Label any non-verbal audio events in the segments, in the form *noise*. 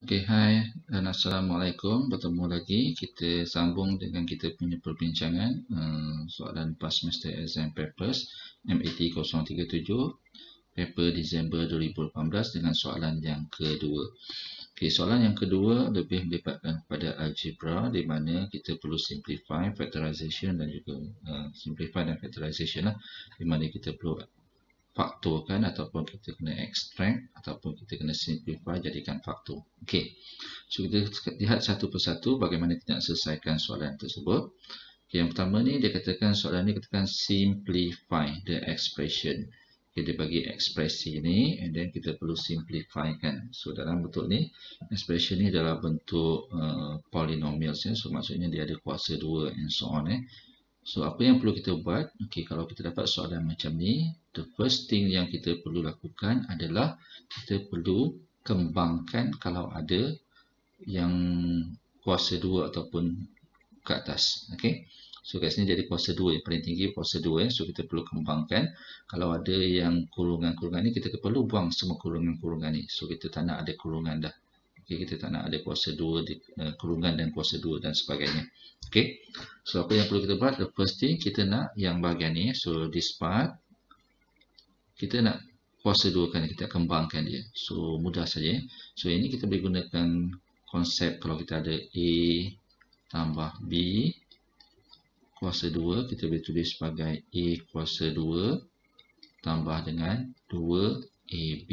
Okay, hai, dan Assalamualaikum. Bertemu lagi. Kita sambung dengan kita punya perbincangan eh, soalan past semester exam papers MAT 037 paper Disember 2018 dengan soalan yang kedua. Okay, soalan yang kedua lebih melibatkan kepada algebra di mana kita perlu simplify, factorisation dan juga uh, simplify dan factorisation lah di mana kita perlu fakturkan ataupun kita kena extract ataupun kita kena simplify jadikan faktor. Okey. So kita lihat satu persatu bagaimana kita nak selesaikan soalan tersebut. Okay, yang pertama ni dia katakan soalan ni katakan simplify the expression. Okay, dia bagi ekspresi ni and then kita perlu simplify kan. So dalam bentuk ni, expression ni adalah bentuk uh, polynomials ya. So maksudnya dia ada kuasa 2 and so on eh. So apa yang perlu kita buat? Okay, kalau kita dapat soalan macam ni, the first thing yang kita perlu lakukan adalah kita perlu kembangkan kalau ada yang kuasa 2 ataupun ke atas. Okay, So kat sini jadi kuasa 2 yang paling tinggi kuasa 2 ya. So kita perlu kembangkan kalau ada yang kurungan-kurungan ni kita perlu buang semua kurungan-kurungan ni. So kita tak nak ada kurungan dah. Okay, kita tak nak ada kuasa 2, uh, eh, kerungan dan kuasa dua dan sebagainya. Okay. So, apa yang perlu kita buat? The first thing, kita nak yang bahagian ni. So, this part. Kita nak kuasa dua kan, kita kembangkan dia. So, mudah saja. So, ini kita boleh gunakan konsep kalau kita ada A tambah B kuasa dua Kita boleh tulis sebagai A kuasa dua tambah dengan 2AB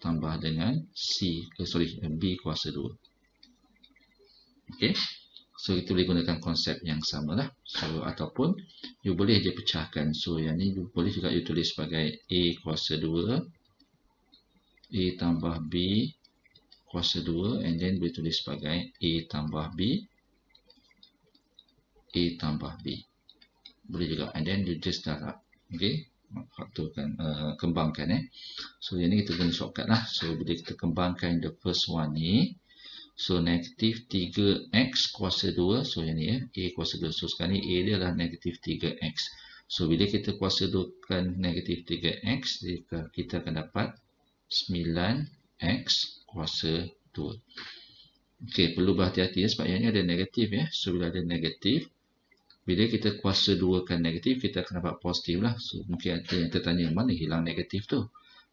tambah dengan C, eh, sorry, B kuasa 2. Okey. So, kita boleh gunakan konsep yang sama lah. So, ataupun, you boleh je pecahkan. So, yang ni you boleh juga you tulis sebagai A kuasa 2. A tambah B kuasa 2. And then, boleh tulis sebagai A tambah B. A tambah B. Boleh juga. And then, you just darab. Okay fakturkan uh, kembangkan eh. So yang ni kita guna shortcut lah. So bila kita kembangkan the first one ni so negatif 3x kuasa 2 so yang ni eh a kuasa 2 so sekarang ni a dia adalah negatif 3x so bila kita kuasa 2 kan negatif 3x kita akan dapat 9x kuasa 2 ok perlu berhati-hati ya, sebab yang ni ada negatif ya eh. so bila ada negatif bila kita kuasa dua kan negatif, kita akan dapat positif lah. So, mungkin ada yang tertanya, mana hilang negatif tu?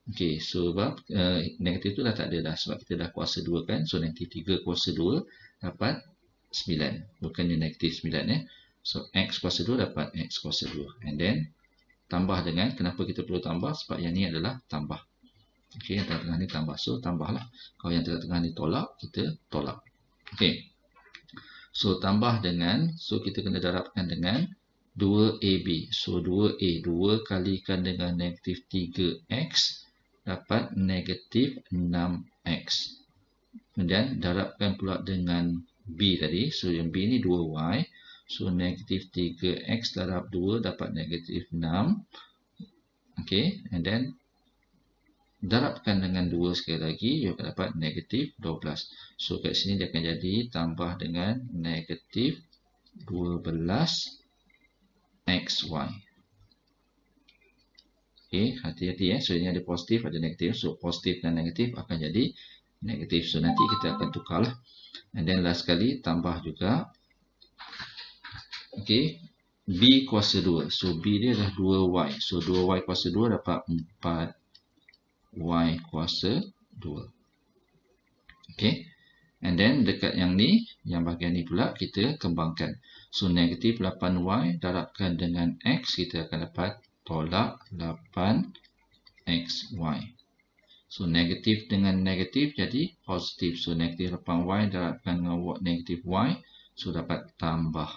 Okey, so sebab uh, eh, negatif tu dah tak ada dah sebab kita dah kuasa dua kan. So, nanti tiga kuasa dua dapat 9. Bukannya negatif 9 ya. Eh. So, X kuasa dua dapat X kuasa dua. And then, tambah dengan, kenapa kita perlu tambah? Sebab yang ni adalah tambah. Okey, yang tengah-tengah ni tambah. So, tambahlah. Kalau yang tengah-tengah ni tolak, kita tolak. Okey. So tambah dengan, so kita kena darabkan dengan 2AB. So 2A, 2 kalikan dengan negatif 3X dapat negatif 6X. Kemudian darabkan pula dengan B tadi. So yang B ni 2Y. So negatif 3X darab 2 dapat negatif 6. Okay, and then darabkan dengan 2 sekali lagi, you akan dapat negatif 12. So, kat sini dia akan jadi tambah dengan negatif 12 xy. Okay, hati-hati ya. So, ini ada positif, ada negatif. So, positif dan negatif akan jadi negatif. So, nanti kita akan tukarlah. And then, last kali tambah juga. Okay. B kuasa 2. So, B dia dah 2Y. So, 2Y kuasa 2 dapat 4 y kuasa 2. Okey, And then dekat yang ni, yang bahagian ni pula kita kembangkan. So negatif 8y darabkan dengan x, kita akan dapat tolak 8xy. So negatif dengan negatif jadi positif. So negatif 8y darabkan dengan negatif y, so dapat tambah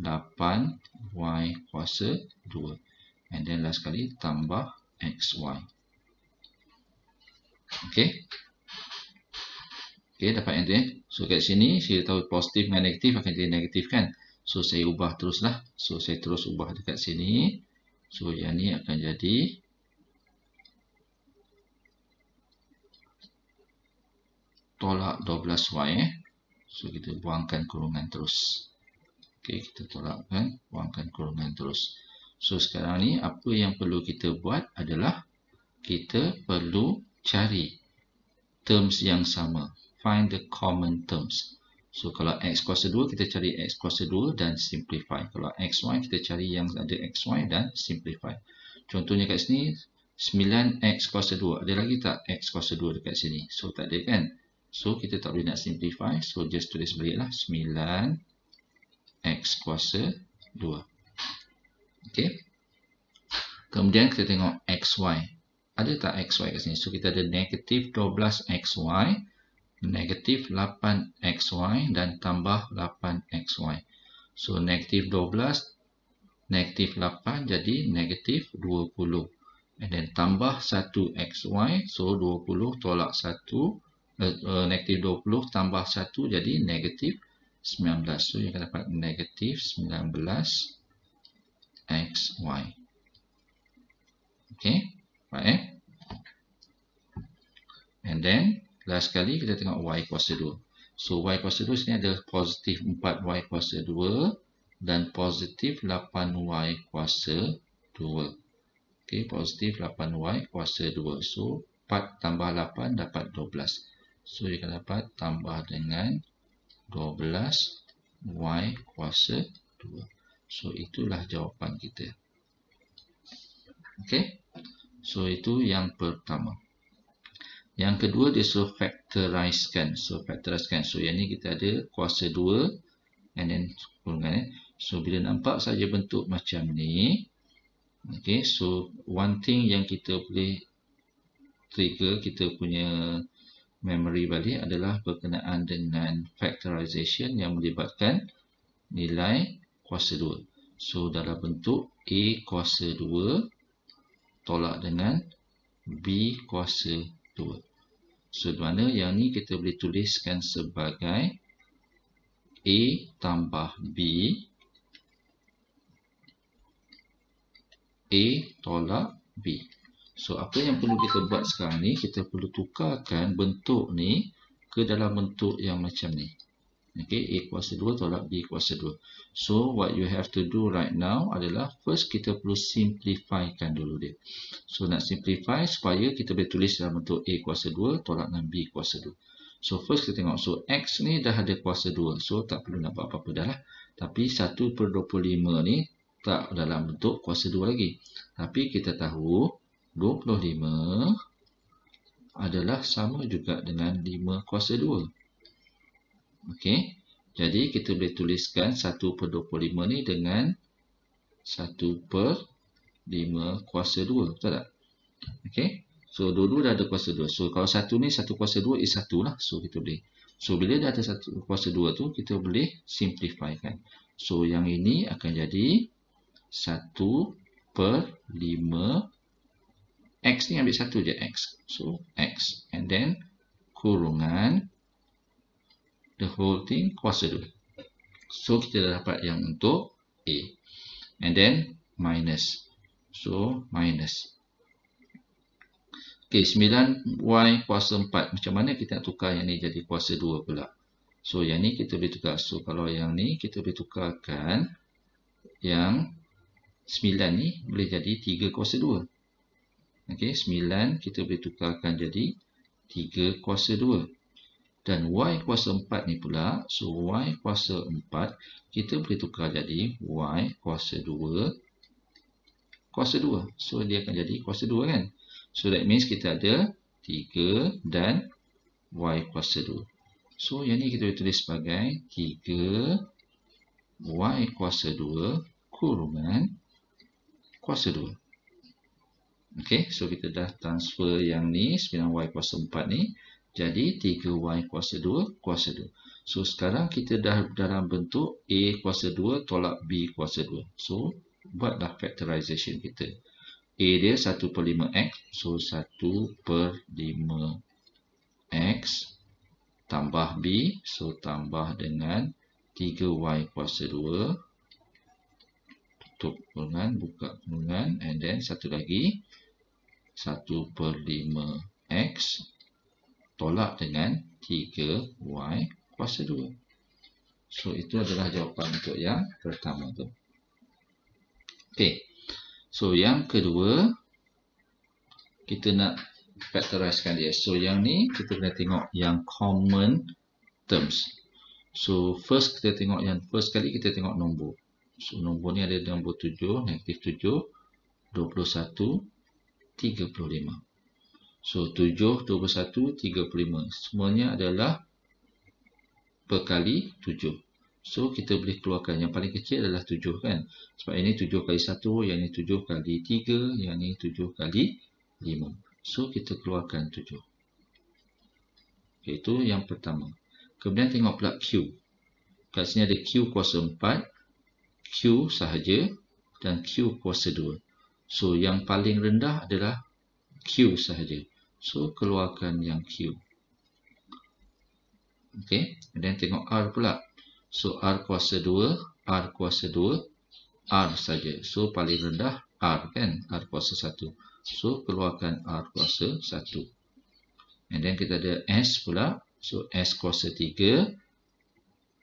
8y kuasa 2. And then last kali tambah xy. Okey. Okey, dapat yang tu Eh? So, kat sini, saya tahu positif dengan negatif akan jadi negatif kan. So, saya ubah teruslah. So, saya terus ubah dekat sini. So, yang ni akan jadi... Tolak 12Y. Eh. So, kita buangkan kurungan terus. Okey, kita tolakkan. Buangkan kurungan terus. So, sekarang ni, apa yang perlu kita buat adalah... Kita perlu cari terms yang sama. Find the common terms. So, kalau x kuasa 2, kita cari x kuasa 2 dan simplify. Kalau x y kita cari yang ada x y dan simplify. Contohnya kat sini, 9x kuasa 2. Ada lagi tak x kuasa 2 dekat sini? So, tak ada kan? So, kita tak boleh nak simplify. So, just tulis baliklah lah. 9x kuasa 2. Okay. Kemudian, kita tengok xy ada tak xy kat sini? So, kita ada negatif 12xy, negatif 8xy dan tambah 8xy. So, negatif 12, negatif 8 jadi negatif 20. And then tambah 1xy, so 20 tolak 1, uh, uh, negatif 20 tambah 1 jadi negatif 19. So, yang kita dapat negatif 19xy. Okay. Right, eh? And then, last kali kita tengok Y kuasa 2. So, Y kuasa 2 sini ada positif 4Y kuasa 2 dan positif 8Y kuasa 2. Okay, positif 8Y kuasa 2. So, 4 tambah 8 dapat 12. So, dia akan dapat tambah dengan 12Y kuasa 2. So, itulah jawapan kita. Okay. So itu yang pertama. Yang kedua dia suruh factorisekan. So factorisekan. So yang ni kita ada kuasa 2 and then kurungan eh. So bila nampak saja bentuk macam ni. Okay, so one thing yang kita boleh trigger kita punya memory balik adalah berkenaan dengan factorization yang melibatkan nilai kuasa 2. So dalam bentuk A kuasa 2 tolak dengan B kuasa 2. So, mana yang ni kita boleh tuliskan sebagai A tambah B. A tolak B. So, apa yang perlu kita buat sekarang ni, kita perlu tukarkan bentuk ni ke dalam bentuk yang macam ni. Okay, A kuasa 2 tolak B kuasa 2. So, what you have to do right now adalah first kita perlu simplifykan dulu dia. So, nak simplify supaya kita boleh tulis dalam bentuk A kuasa 2 tolak dengan B kuasa 2. So, first kita tengok. So, X ni dah ada kuasa 2. So, tak perlu nak buat apa-apa dah lah. Tapi, 1 per 25 ni tak dalam bentuk kuasa 2 lagi. Tapi, kita tahu 25 adalah sama juga dengan 5 kuasa 2. Okey. Jadi kita boleh tuliskan 1 per 25 ni dengan 1 per 5 kuasa 2. Betul tak? Okey. So, 2-2 dah ada kuasa 2. So, kalau 1 ni 1 kuasa 2 is 1 lah. So, kita boleh. So, bila dah ada 1 kuasa 2 tu, kita boleh simplify kan. So, yang ini akan jadi 1 per 5. X ni ambil 1 je X. So, X. And then, kurungan the whole thing kuasa 2. So kita dapat yang untuk A. And then minus. So minus. Okay, 9Y kuasa 4. Macam mana kita nak tukar yang ni jadi kuasa 2 pula? So yang ni kita boleh tukar. So kalau yang ni kita boleh tukarkan yang 9 ni boleh jadi 3 kuasa 2. Okay, 9 kita boleh tukarkan jadi 3 kuasa dan y kuasa 4 ni pula, so y kuasa 4, kita boleh tukar jadi y kuasa 2, kuasa 2. So, dia akan jadi kuasa 2 kan? So, that means kita ada 3 dan y kuasa 2. So, yang ni kita boleh tulis sebagai 3 y kuasa 2 kurungan kuasa 2. Okay, so kita dah transfer yang ni, sebilang y kuasa 4 ni. Jadi 3y kuasa 2 kuasa 2. So sekarang kita dah dalam bentuk a kuasa 2 tolak b kuasa 2. So buatlah factorization kita. a dia 1 per 5x. So 1 per 5x tambah b. So tambah dengan 3y kuasa 2 tutup kurungan, buka kurungan and then satu lagi 1 per 5x tolak dengan 3y kuasa 2. So, itu adalah jawapan untuk yang pertama tu. Okay. So, yang kedua, kita nak factorizekan dia. So, yang ni kita kena tengok yang common terms. So, first kita tengok yang first kali kita tengok nombor. So, nombor ni ada nombor 7, negatif 7, 21, 35. So 7, 21, 35 Semuanya adalah Perkali 7 So kita boleh keluarkan Yang paling kecil adalah 7 kan Sebab ini 7 kali 1 Yang ini 7 kali 3 Yang ini 7 kali 5 So kita keluarkan 7 Itu yang pertama Kemudian tengok pula Q Kat sini ada Q kuasa 4 Q sahaja Dan Q kuasa 2 So yang paling rendah adalah Q sahaja So keluarkan yang Q. Okey, kemudian tengok R pula. So R kuasa 2, R kuasa 2, R saja. So paling rendah R kan, R kuasa 1. So keluarkan R kuasa 1. And then kita ada S pula. So S kuasa 3,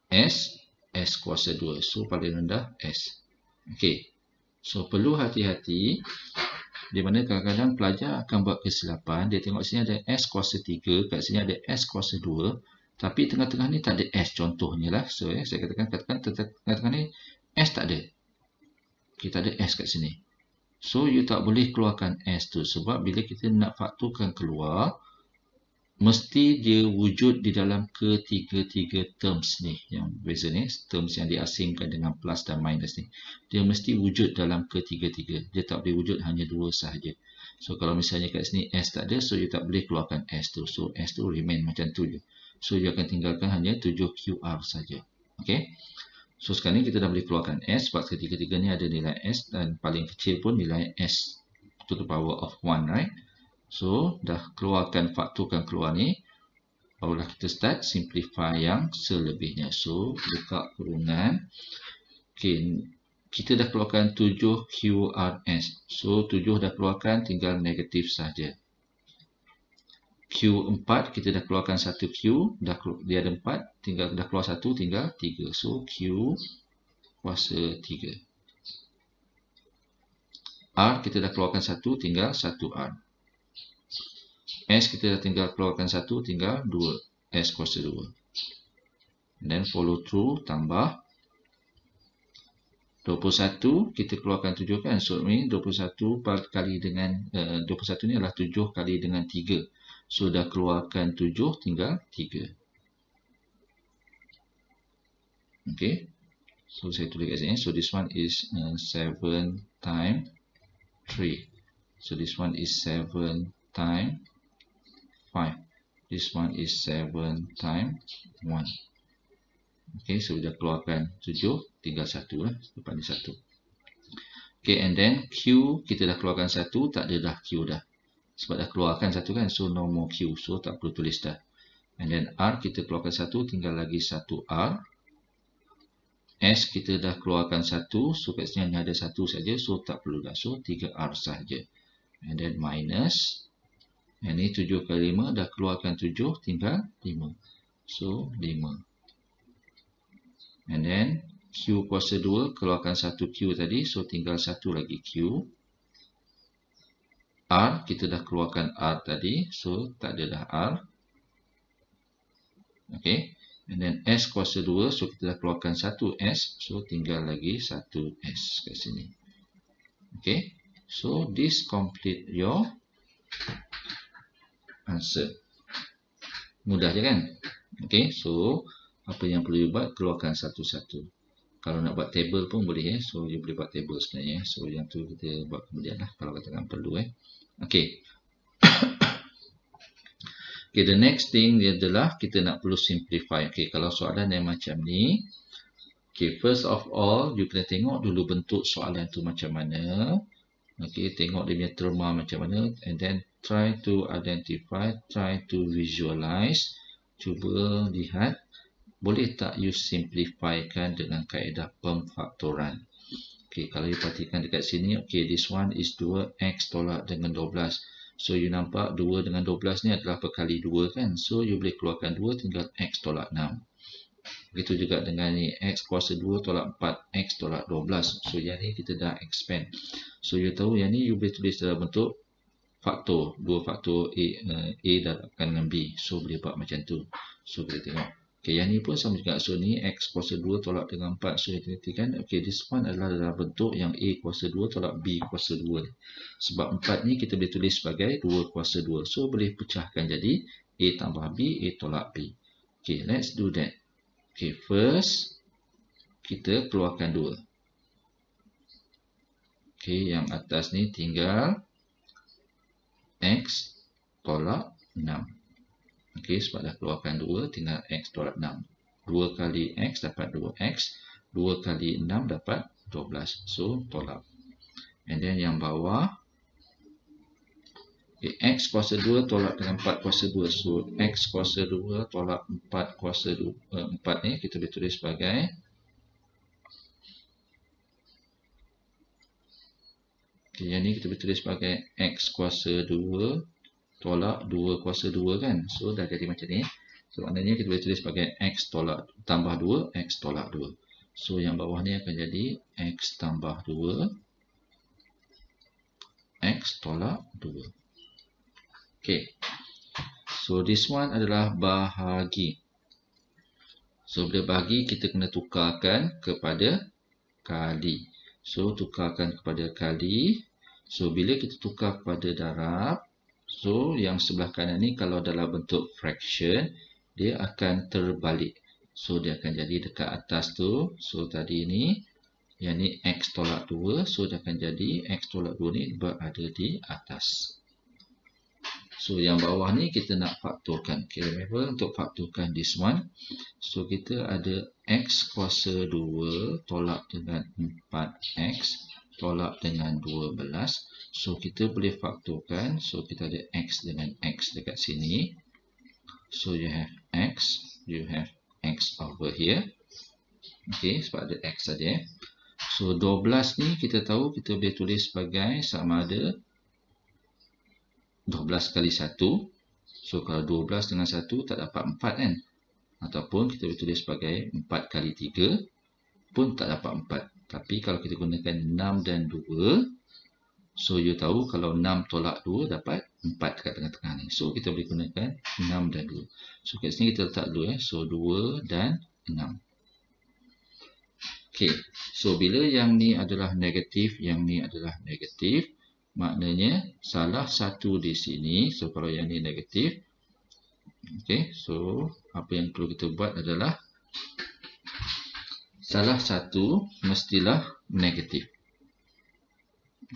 S, S kuasa 2. So paling rendah S. Okey. So perlu hati-hati di mana kadang-kadang pelajar akan buat kesilapan dia tengok sini ada S kuasa 3 kat sini ada S kuasa 2 tapi tengah-tengah ni tak ada S contohnya lah so ya, saya katakan katakan tengah-tengah ni S tak ada kita ada S kat sini so you tak boleh keluarkan S tu sebab bila kita nak faktorkan keluar mesti dia wujud di dalam ketiga-tiga terms ni yang beza ni terms yang diasingkan dengan plus dan minus ni dia mesti wujud dalam ketiga-tiga dia tak boleh wujud hanya dua sahaja so kalau misalnya kat sini s tak ada so you tak boleh keluarkan s tu so s tu remain macam tu je so you akan tinggalkan hanya 7 qr saja okey so sekarang ni kita dah boleh keluarkan s sebab ketiga-tiga ni ada nilai s dan paling kecil pun nilai s to the power of 1 right So, dah keluarkan faktor fakturkan keluar ni. Barulah kita start simplify yang selebihnya. So, buka kurungan. Okay, kita dah keluarkan 7 QRS. So, 7 dah keluarkan tinggal negatif saja. Q4 kita dah keluarkan 1 Q, dah dia ada 4, tinggal dah keluar 1 tinggal 3. So, Q kuasa 3. R kita dah keluarkan 1 tinggal 1R. S kita dah tinggal keluarkan 1, tinggal 2. S kuasa 2. Then follow through, tambah. 21, kita keluarkan 7 kan? So, ini 21 kali dengan, eh, uh, 21 ni adalah 7 kali dengan 3. So, dah keluarkan 7, tinggal 3. Okay. So, saya tulis kat sini. So, this one is uh, eh, 7 times 3. So, this one is 7 times 5 this one is seven times one. Okay, so dia keluarkan tujuh, tinggal satu lah eh, depan ni satu. Okay, and then Q kita dah keluarkan satu, tak ada dah Q dah sebab dah keluarkan satu kan so no more Q so tak perlu tulis dah and then R kita keluarkan satu, tinggal lagi satu R S kita dah keluarkan satu, so kat sini ada 1 saja, so tak perlu dah so 3R sahaja and then minus ini 7 kali 5 dah keluarkan 7 tinggal 5. So 5. And then Q kuasa 2 keluarkan 1 Q tadi. So tinggal 1 lagi Q. R kita dah keluarkan R tadi. So tak ada dah R. Okay. And then S kuasa 2. So kita dah keluarkan 1 S. So tinggal lagi 1 S kat sini. Okay. So this complete your answer. Mudah je kan? Okey, so apa yang perlu buat keluarkan satu-satu. Kalau nak buat table pun boleh Eh? So you boleh buat table sebenarnya. Eh? So yang tu kita buat kemudianlah kalau katakan perlu eh. Okey. *coughs* okay, the next thing dia adalah kita nak perlu simplify. Okay, kalau soalan yang macam ni Okay, first of all, you kena tengok dulu bentuk soalan tu macam mana. Okay, tengok dia punya terma macam mana. And then try to identify, try to visualize. Cuba lihat. Boleh tak you simplifykan dengan kaedah pemfaktoran? Okay, kalau you perhatikan dekat sini. Okay, this one is 2x tolak dengan 12. So, you nampak 2 dengan 12 ni adalah perkali 2 kan? So, you boleh keluarkan 2 tinggal x tolak 6. Begitu juga dengan ni x kuasa 2 tolak 4 x tolak 12. So yang ni kita dah expand. So you tahu yang ni you boleh tulis dalam bentuk faktor. Dua faktor A, uh, A dapatkan dengan B. So boleh buat macam tu. So kita tengok. Okay, yang ni pun sama juga. So ni x kuasa 2 tolak dengan 4. So kita nanti kan. Okay this one adalah dalam bentuk yang A kuasa 2 tolak B kuasa 2. Sebab 4 ni kita boleh tulis sebagai 2 kuasa 2. So boleh pecahkan jadi A tambah B, A tolak B. Okay let's do that. Okay, first kita keluarkan 2. Okay, yang atas ni tinggal x tolak 6. Okay, sebab dah keluarkan 2, tinggal x tolak 6. 2 kali x dapat 2x. 2 kali 6 dapat 12. So, tolak. And then yang bawah Okay, eh, X kuasa 2 tolak dengan 4 kuasa 2. So, X kuasa 2 tolak 4 kuasa 2, uh, 4 ni kita boleh tulis sebagai okay, eh, yang ni kita boleh tulis sebagai X kuasa 2 tolak 2 kuasa 2 kan. So, dah jadi macam ni. So, maknanya kita boleh tulis sebagai X tolak tambah 2, X tolak 2. So, yang bawah ni akan jadi X tambah 2 X tolak 2. Okay. So, this one adalah bahagi. So, bila bahagi, kita kena tukarkan kepada kali. So, tukarkan kepada kali. So, bila kita tukar kepada darab, so, yang sebelah kanan ni kalau dalam bentuk fraction, dia akan terbalik. So, dia akan jadi dekat atas tu. So, tadi ni, yang ni X tolak 2. So, dia akan jadi X tolak 2 ni berada di atas. So yang bawah ni kita nak faktorkan. Okay, remember untuk faktorkan this one. So kita ada x kuasa 2 tolak dengan 4x tolak dengan 12. So kita boleh faktorkan. So kita ada x dengan x dekat sini. So you have x, you have x over here. Okay, sebab ada x saja. Eh. So 12 ni kita tahu kita boleh tulis sebagai sama ada 12 kali 1. So, kalau 12 dengan 1, tak dapat 4 kan? Ataupun kita boleh tulis sebagai 4 kali 3 pun tak dapat 4. Tapi kalau kita gunakan 6 dan 2, so you tahu kalau 6 tolak 2 dapat 4 dekat tengah-tengah ni. So, kita boleh gunakan 6 dan 2. So, kat sini kita letak dulu eh. So, 2 dan 6. Okay. So, bila yang ni adalah negatif, yang ni adalah negatif, maknanya salah satu di sini so kalau yang ni negatif okey so apa yang perlu kita buat adalah salah satu mestilah negatif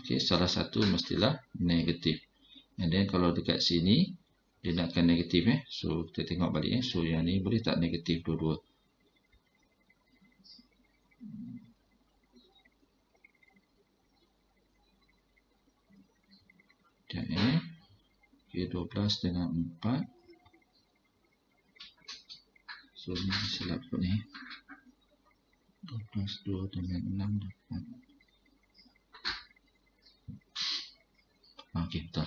okey salah satu mestilah negatif and then kalau dekat sini dia nak kan negatif eh so kita tengok balik eh so yang ni boleh tak negatif dua-dua Okay, ini K12 dengan 4 So ini silap pun ni 12 2 dengan 6 dapat ah, Okay, betul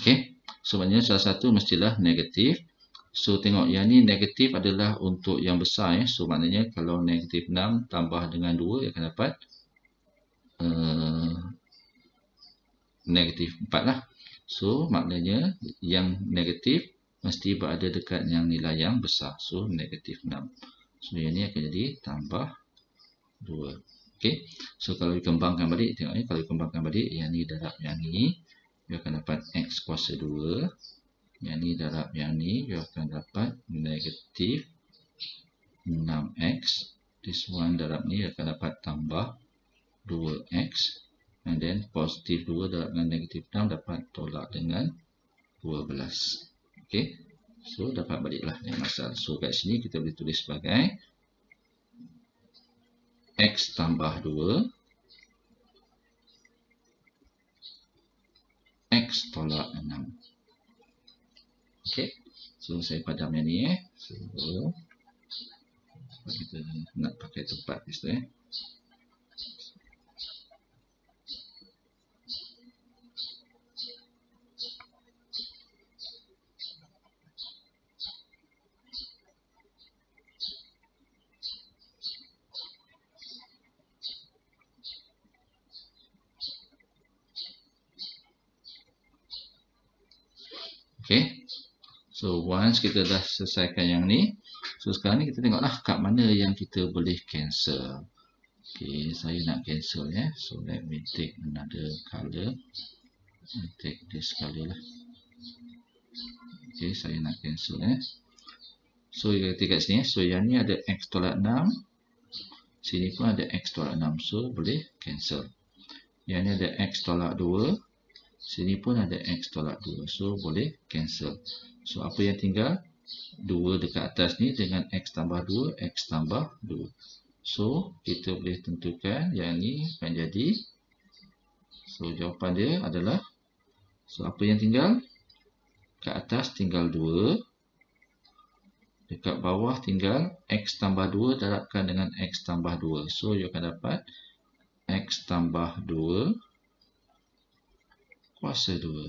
Okay, so maknanya salah satu mestilah negatif So tengok yang ni negatif adalah untuk yang besar eh. So maknanya kalau negatif 6 tambah dengan 2 Dia akan dapat uh, negatif 4 lah. So, maknanya yang negatif mesti berada dekat yang nilai yang besar. So, negatif 6. So, yang ini akan jadi tambah 2. Okay. So, kalau dikembangkan balik, tengok ni. Kalau dikembangkan balik, yang ni darab yang ni. Dia akan dapat X kuasa 2. Yang ni darab yang ni. Dia akan dapat negatif 6X. This one darab ni akan dapat tambah 2X. And then positif 2 dengan negatif 6 dapat tolak dengan 12. Okay. So dapat baliklah ni masalah. So kat sini kita boleh tulis sebagai X tambah 2. X tolak 6. Okay. So saya padam yang ni eh. So kita nak pakai tempat di situ eh. once kita dah selesaikan yang ni so sekarang ni kita tengoklah kat mana yang kita boleh cancel Okay, saya nak cancel ya yeah. so let me take another color I take this color lah Okay, saya nak cancel ya eh. so kita tengok kat sini ya so yang ni ada x tolak 6 sini pun ada x tolak 6 so boleh cancel yang ni ada x tolak Sini pun ada X tolak 2. So, boleh cancel. So, apa yang tinggal? 2 dekat atas ni dengan X tambah 2, X tambah 2. So, kita boleh tentukan yang ni akan jadi. So, jawapan dia adalah. So, apa yang tinggal? Dekat atas tinggal 2. Dekat bawah tinggal X tambah 2 darabkan dengan X tambah 2. So, you akan dapat X tambah 2 kuasa 2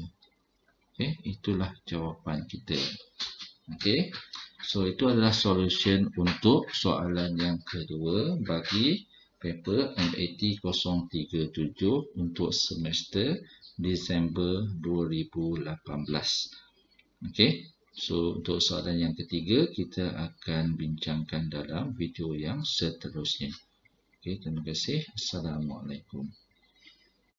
Okey, eh, itulah jawapan kita Okey, so itu adalah solution untuk soalan yang kedua bagi paper MAT 037 untuk semester Disember 2018 Okey, so untuk soalan yang ketiga kita akan bincangkan dalam video yang seterusnya Okey, terima kasih Assalamualaikum